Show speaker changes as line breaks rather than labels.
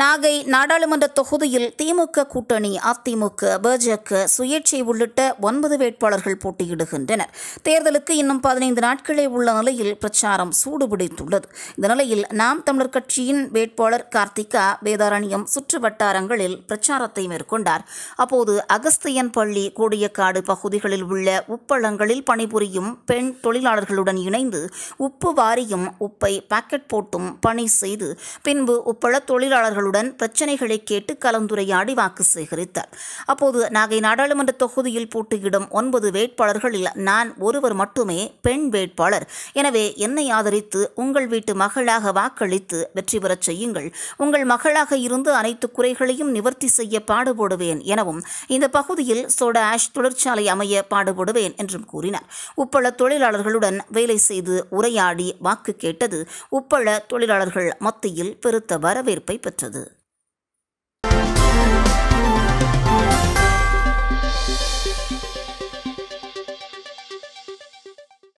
நாகை நாடாளுமன்ற தொகுதியில் திமுக கூட்டணி அதிமுக பாஜக சுயேட்சை உள்ளிட்ட ஒன்பது வேட்பாளர்கள் போட்டியிடுகின்றனர் தேர்தலுக்கு இன்னும் பதினைந்து நாட்களே உள்ள நிலையில் பிரச்சாரம் சூடுபிடித்துள்ளது இந்த நிலையில் நாம் தமிழர் கட்சியின் வேட்பாளர் கார்த்திகா வேதாரண்யம் சுற்று வட்டாரங்களில் பிரச்சாரத்தை மேற்கொண்டார் அப்போது அகஸ்தியன் பள்ளி கோடியக்காடு பகுதிகளில் உள்ள உப்பளங்களில் பணிபுரியும் பெண் தொழிலாளர்களுடன் இணைந்து உப்பு வாரியும் உப்பை பாக்கெட் போட்டும் பணி செய்து பின்பு உப்பள தொழிலாளர்கள் மக்களுடன் பிரச்சினைகளை கேட்டு கலந்துரையாடி வாக்கு சேகரித்தார் அப்போது நாகை நாடாளுமன்ற தொகுதியில் போட்டியிடும் ஒன்பது வேட்பாளர்களில் நான் ஒருவர் மட்டுமே பெண் வேட்பாளர் எனவே என்னை ஆதரித்து உங்கள் வீட்டு மகளாக வாக்களித்து வெற்றி பெறச் செய்யுங்கள் உங்கள் மகளாக இருந்து அனைத்து குறைகளையும் நிவர்த்தி செய்ய பாடுபடுவேன் எனவும் இந்த பகுதியில் சோடா ஆஷ் தொழிற்சாலை அமைய பாடுபடுவேன் என்றும் கூறினார் உப்பள தொழிலாளர்களுடன் வேலை செய்து உரையாடி வாக்கு கேட்டது உப்பள தொழிலாளர்கள் மத்தியில் பெருத்த வரவேற்பை பெற்றது இருக்கிறது